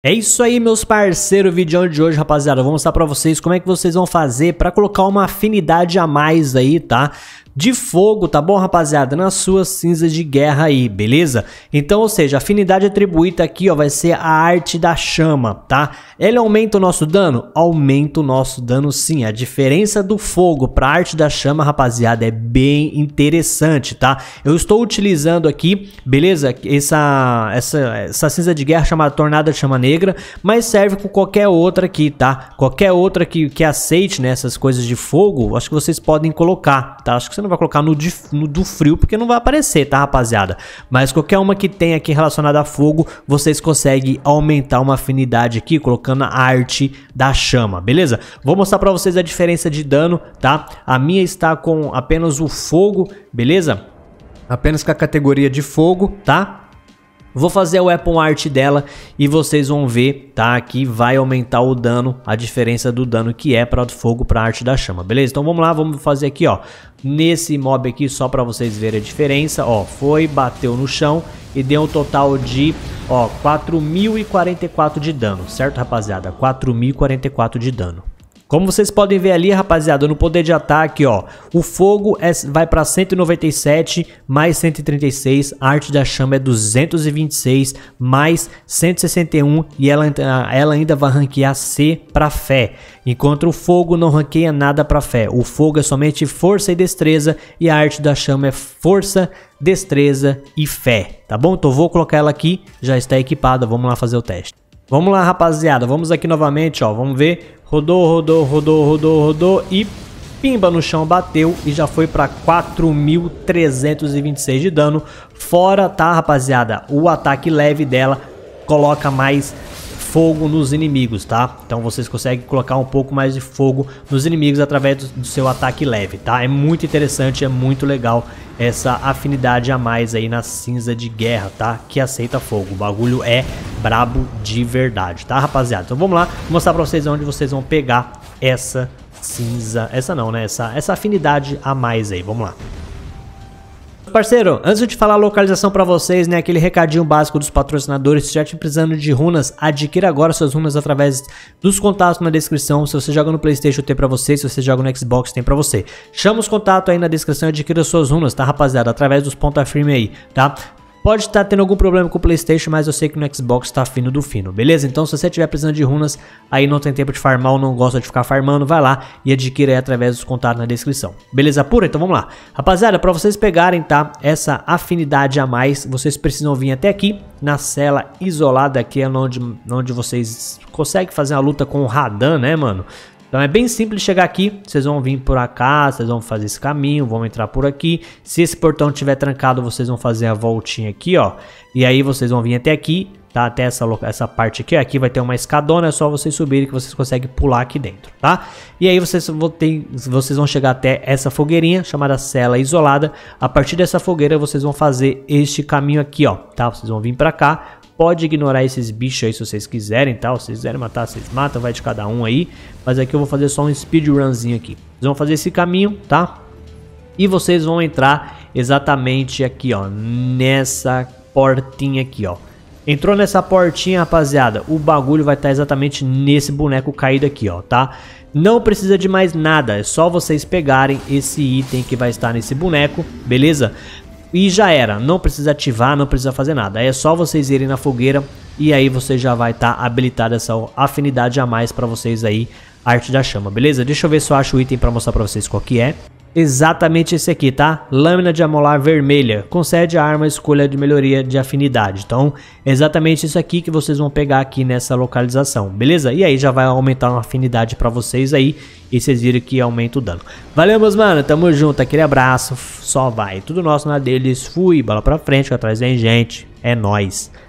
É isso aí, meus parceiros, o vídeo de hoje, rapaziada, eu vou mostrar pra vocês como é que vocês vão fazer pra colocar uma afinidade a mais aí, tá? de fogo, tá bom, rapaziada? Nas suas cinzas de guerra aí, beleza? Então, ou seja, a afinidade atribuída aqui, ó, vai ser a arte da chama, tá? Ele aumenta o nosso dano? Aumenta o nosso dano sim. A diferença do fogo pra arte da chama, rapaziada, é bem interessante, tá? Eu estou utilizando aqui, beleza? Essa, essa, essa cinza de guerra chamada Tornada de Chama Negra, mas serve com qualquer outra aqui, tá? Qualquer outra que, que aceite, né, essas coisas de fogo, acho que vocês podem colocar, tá? Acho que você não não vai colocar no, de, no, do frio porque não vai aparecer, tá, rapaziada? Mas qualquer uma que tem aqui relacionada a fogo, vocês conseguem aumentar uma afinidade aqui, colocando a arte da chama, beleza? Vou mostrar pra vocês a diferença de dano, tá? A minha está com apenas o fogo, beleza? Apenas com a categoria de fogo, tá? Vou fazer a weapon art dela e vocês vão ver, tá? Que vai aumentar o dano, a diferença do dano que é para o fogo para a arte da chama, beleza? Então vamos lá, vamos fazer aqui, ó. Nesse mob aqui, só para vocês verem a diferença, ó. Foi, bateu no chão e deu um total de, ó, 4.044 de dano, certo, rapaziada? 4.044 de dano. Como vocês podem ver ali, rapaziada, no poder de ataque, ó, o fogo é, vai para 197 mais 136, a arte da chama é 226 mais 161 e ela, ela ainda vai ranquear C para fé. Enquanto o fogo não ranqueia nada para fé. O fogo é somente força e destreza e a arte da chama é força, destreza e fé, tá bom? Então vou colocar ela aqui, já está equipada, vamos lá fazer o teste. Vamos lá, rapaziada, vamos aqui novamente, ó, vamos ver Rodou, rodou, rodou, rodou, rodou e pimba no chão, bateu e já foi para 4.326 de dano. Fora, tá, rapaziada? O ataque leve dela coloca mais fogo nos inimigos, tá? Então vocês conseguem colocar um pouco mais de fogo nos inimigos através do, do seu ataque leve, tá? É muito interessante, é muito legal essa afinidade a mais aí na cinza de guerra, tá? Que aceita fogo. O bagulho é brabo de verdade, tá, rapaziada? Então vamos lá, vou mostrar pra vocês onde vocês vão pegar essa cinza, essa não, né? Essa, essa afinidade a mais aí, vamos lá. Parceiro, antes de falar a localização para vocês, né, aquele recadinho básico dos patrocinadores, se já estiver precisando de runas, adquira agora suas runas através dos contatos na descrição. Se você joga no PlayStation, tem para você, se você joga no Xbox, tem para você. Chama os contatos aí na descrição e adquira suas runas, tá, rapaziada? Através dos pontos firme aí, tá? Pode estar tendo algum problema com o PlayStation, mas eu sei que no Xbox tá fino do fino, beleza? Então, se você tiver precisando de runas, aí não tem tempo de farmar ou não gosta de ficar farmando, vai lá e adquira aí através dos contatos na descrição. Beleza pura? Então vamos lá. Rapaziada, para vocês pegarem, tá, essa afinidade a mais, vocês precisam vir até aqui na cela isolada, aqui, é onde, onde vocês conseguem fazer a luta com o Radan, né, mano? Então é bem simples chegar aqui, vocês vão vir por cá, vocês vão fazer esse caminho, vão entrar por aqui. Se esse portão estiver trancado, vocês vão fazer a voltinha aqui, ó. E aí vocês vão vir até aqui, tá? Até essa, essa parte aqui, ó. Aqui vai ter uma escadona, é só vocês subirem que vocês conseguem pular aqui dentro, tá? E aí vocês vão, ter, vocês vão chegar até essa fogueirinha, chamada cela isolada. A partir dessa fogueira, vocês vão fazer este caminho aqui, ó, tá? Vocês vão vir pra cá, Pode ignorar esses bichos aí se vocês quiserem, tá? Se vocês quiserem matar, vocês matam, vai de cada um aí. Mas aqui eu vou fazer só um speedrunzinho aqui. Vocês vão fazer esse caminho, tá? E vocês vão entrar exatamente aqui, ó, nessa portinha aqui, ó. Entrou nessa portinha, rapaziada, o bagulho vai estar tá exatamente nesse boneco caído aqui, ó, tá? Não precisa de mais nada, é só vocês pegarem esse item que vai estar nesse boneco, beleza? e já era, não precisa ativar, não precisa fazer nada. Aí é só vocês irem na fogueira e aí você já vai estar tá habilitado essa afinidade a mais para vocês aí, arte da chama, beleza? Deixa eu ver se eu acho o item para mostrar para vocês qual que é. Exatamente esse aqui, tá? Lâmina de amolar vermelha. Concede a arma escolha de melhoria de afinidade. Então, é exatamente isso aqui que vocês vão pegar aqui nessa localização, beleza? E aí já vai aumentar uma afinidade pra vocês aí. E vocês viram que aumenta o dano. Valeu, meus mano. Tamo junto. Aquele abraço. Só vai. Tudo nosso na deles. Fui. Bola pra frente. Atrás vem gente. É nóis.